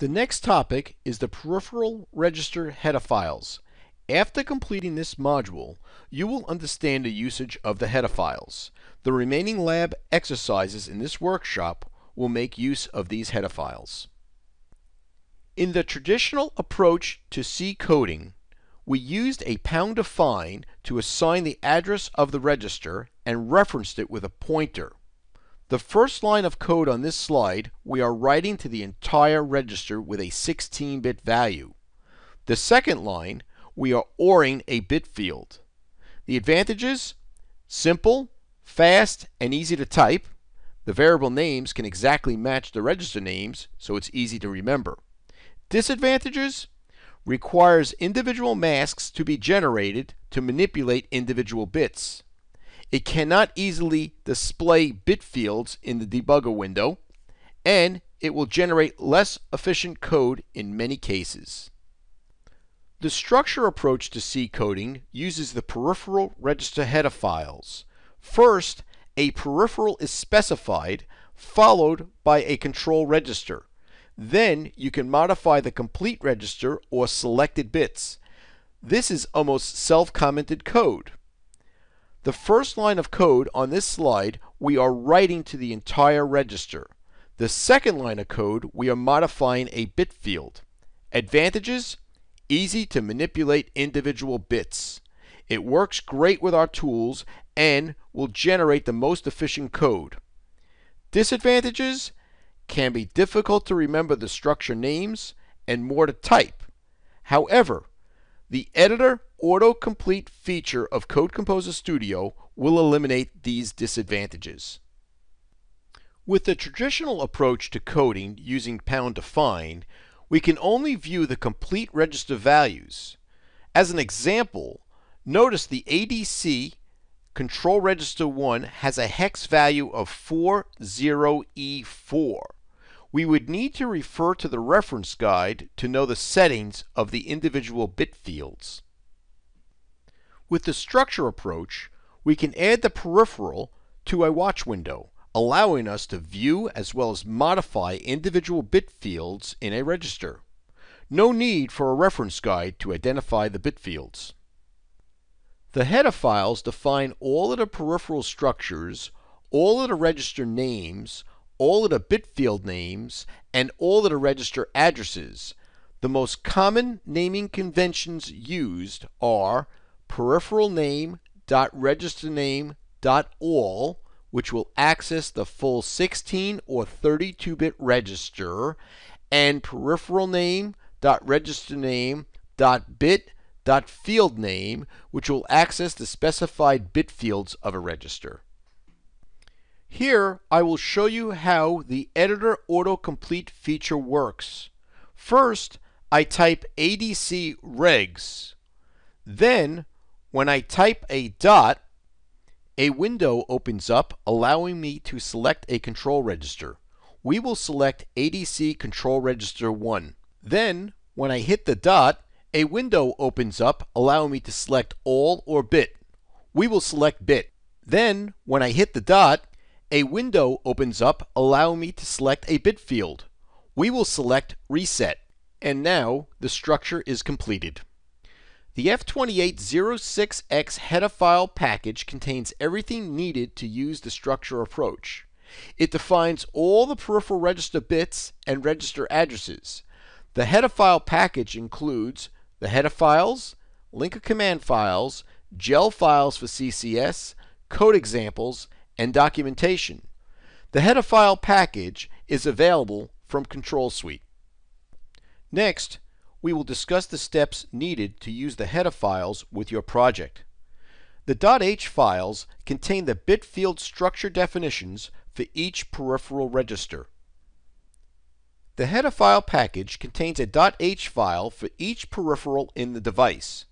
The next topic is the peripheral register header files. After completing this module, you will understand the usage of the header files. The remaining lab exercises in this workshop will make use of these header files. In the traditional approach to C coding, we used a pound define to assign the address of the register and referenced it with a pointer. The first line of code on this slide, we are writing to the entire register with a 16-bit value. The second line, we are ORing a bit field. The advantages? Simple, fast, and easy to type. The variable names can exactly match the register names, so it's easy to remember. Disadvantages? Requires individual masks to be generated to manipulate individual bits. It cannot easily display bit fields in the debugger window, and it will generate less efficient code in many cases. The structure approach to C coding uses the peripheral register header files. First, a peripheral is specified, followed by a control register. Then you can modify the complete register or selected bits. This is almost self-commented code. The first line of code on this slide we are writing to the entire register. The second line of code we are modifying a bit field. Advantages? Easy to manipulate individual bits. It works great with our tools and will generate the most efficient code. Disadvantages? Can be difficult to remember the structure names and more to type. However, the editor autocomplete feature of Code Composer Studio will eliminate these disadvantages. With the traditional approach to coding using pound define, we can only view the complete register values. As an example, notice the ADC control register 1 has a hex value of 40E4. We would need to refer to the reference guide to know the settings of the individual bit fields. With the structure approach, we can add the peripheral to a watch window, allowing us to view as well as modify individual bit fields in a register. No need for a reference guide to identify the bit fields. The header files define all of the peripheral structures, all of the register names, all of the bit field names, and all of the register addresses. The most common naming conventions used are peripheral name dot register name dot all which will access the full 16 or 32 bit register and peripheral name dot register name dot bit dot field name which will access the specified bit fields of a register. Here I will show you how the editor autocomplete feature works. First I type ADC regs then when I type a dot, a window opens up allowing me to select a control register. We will select ADC Control Register 1. Then, when I hit the dot, a window opens up allowing me to select all or bit. We will select bit. Then, when I hit the dot, a window opens up allowing me to select a bit field. We will select reset. And now the structure is completed. The F2806X header file package contains everything needed to use the structure approach. It defines all the peripheral register bits and register addresses. The header file package includes the header files, linker command files, gel files for CCS, code examples, and documentation. The header file package is available from Control Suite. Next, we will discuss the steps needed to use the header files with your project. The .h files contain the bit field structure definitions for each peripheral register. The header file package contains a .h file for each peripheral in the device.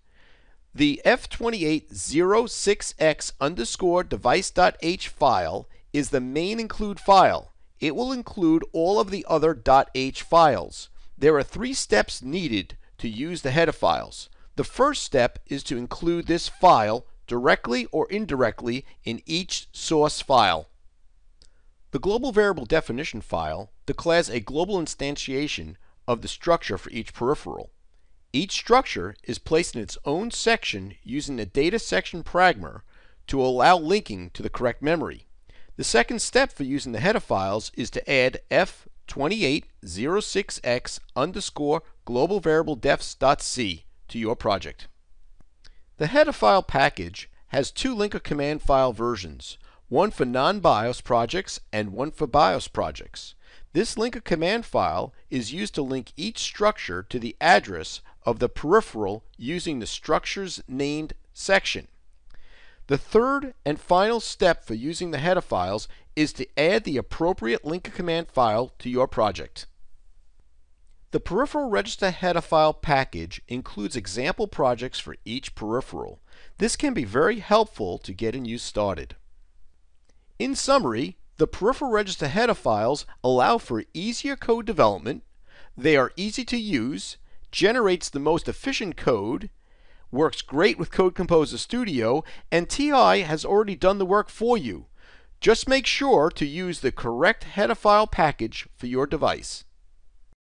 The F2806X underscore device.h file is the main include file. It will include all of the other .h files. There are three steps needed to use the header files. The first step is to include this file directly or indirectly in each source file. The global variable definition file declares a global instantiation of the structure for each peripheral. Each structure is placed in its own section using the data section pragma to allow linking to the correct memory. The second step for using the header files is to add f 2806x underscore global variable defs dot c to your project. The header file package has two linker command file versions, one for non-BIOS projects and one for BIOS projects. This linker command file is used to link each structure to the address of the peripheral using the structures named section. The third and final step for using the header files is to add the appropriate linker command file to your project. The Peripheral Register Header File package includes example projects for each peripheral. This can be very helpful to getting you started. In summary, the Peripheral Register Header Files allow for easier code development, they are easy to use, generates the most efficient code, works great with Code Composer Studio, and TI has already done the work for you. Just make sure to use the correct HEDA file package for your device.